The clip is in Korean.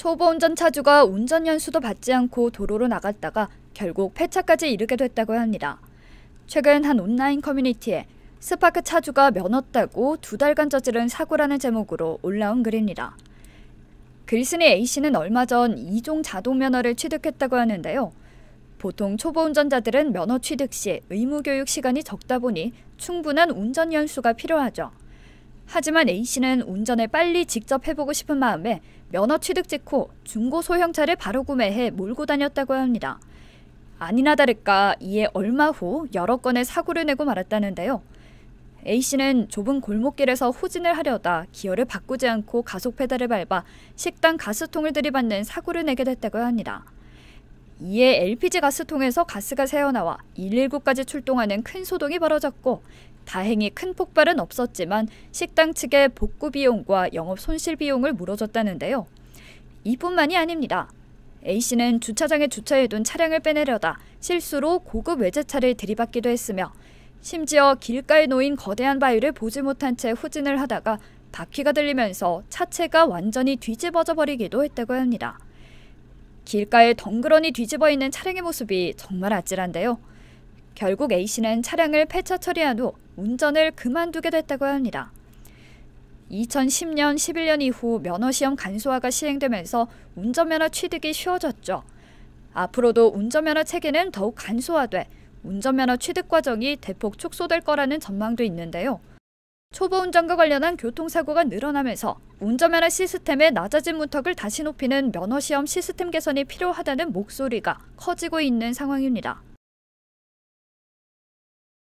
초보 운전차주가 운전연수도 받지 않고 도로로 나갔다가 결국 폐차까지 이르게 됐다고 합니다. 최근 한 온라인 커뮤니티에 스파크 차주가 면허 따고 두 달간 저지른 사고라는 제목으로 올라온 글입니다. 글쓴이 A씨는 얼마 전 2종 자동 면허를 취득했다고 하는데요. 보통 초보 운전자들은 면허 취득 시 의무 교육 시간이 적다 보니 충분한 운전 연수가 필요하죠. 하지만 A씨는 운전을 빨리 직접 해보고 싶은 마음에 면허 취득 직후 중고 소형차를 바로 구매해 몰고 다녔다고 합니다. 아니나 다를까 이에 얼마 후 여러 건의 사고를 내고 말았다는데요. A씨는 좁은 골목길에서 후진을 하려다 기어를 바꾸지 않고 가속 페달을 밟아 식당 가스통을 들이받는 사고를 내게 됐다고 합니다. 이에 LPG 가스통에서 가스가 새어나와 119까지 출동하는 큰 소동이 벌어졌고 다행히 큰 폭발은 없었지만 식당 측의 복구 비용과 영업 손실 비용을 물어줬다는데요. 이뿐만이 아닙니다. A씨는 주차장에 주차해둔 차량을 빼내려다 실수로 고급 외제차를 들이받기도 했으며 심지어 길가에 놓인 거대한 바위를 보지 못한 채 후진을 하다가 바퀴가 들리면서 차체가 완전히 뒤집어져 버리기도 했다고 합니다. 길가에 덩그러니 뒤집어 있는 차량의 모습이 정말 아찔한데요. 결국 A씨는 차량을 폐차 처리한 후 운전을 그만두게 됐다고 합니다. 2010년, 11년 이후 면허시험 간소화가 시행되면서 운전면허 취득이 쉬워졌죠. 앞으로도 운전면허 체계는 더욱 간소화돼 운전면허 취득 과정이 대폭 축소될 거라는 전망도 있는데요. 초보 운전과 관련한 교통사고가 늘어나면서 운전면허 시스템의 낮아진 문턱을 다시 높이는 면허시험 시스템 개선이 필요하다는 목소리가 커지고 있는 상황입니다.